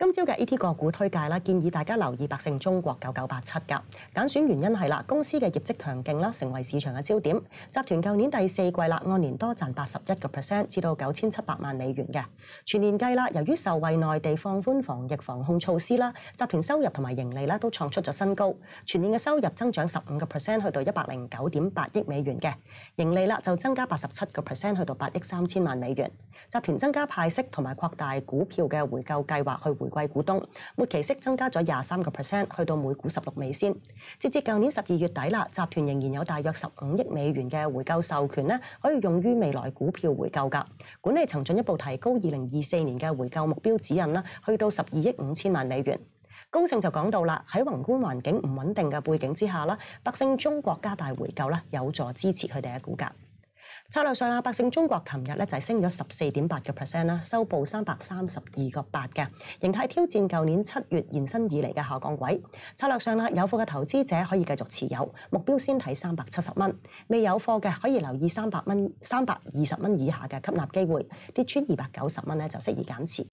今朝嘅 E T 个股推介啦，建议大家留意百姓中国九九八七噶拣选原因系啦，公司嘅业绩强劲啦，成为市场嘅焦点。集团旧年第四季啦，按年多赚八十一个 percent，至到九千七百万美元嘅。全年计啦，由于受惠内地放宽防疫防控措施啦，集团收入同埋盈利啦都创出咗新高。全年嘅收入增长十五个 percent，去到一百零九点八亿美元嘅盈利啦，就增加八十七个 percent，去到八亿三千万美元。集团增加派息同埋扩大股票嘅回购计划去回。贵股东末期息增加咗廿三个 percent，去到每股十六美仙。截至旧年十二月底啦，集团仍然有大约十五亿美元嘅回购授权咧，可以用于未来股票回购噶。管理层进一步提高二零二四年嘅回购目标指引啦，去到十二亿五千万美元。高盛就讲到啦，喺宏观环境唔稳定嘅背景之下啦，百姓中国加大回购咧，有助支持佢哋嘅股价。策略上啦，百姓中国琴日咧就系升咗十四点八嘅 percent 啦，收报三百三十二个八嘅，形态挑战旧年七月延伸以嚟嘅下降位。策略上啦，有货嘅投资者可以继续持有，目标先睇三百七十蚊。未有货嘅可以留意三百蚊、三百二十蚊以下嘅吸纳机会，跌穿二百九十蚊咧就适宜减持。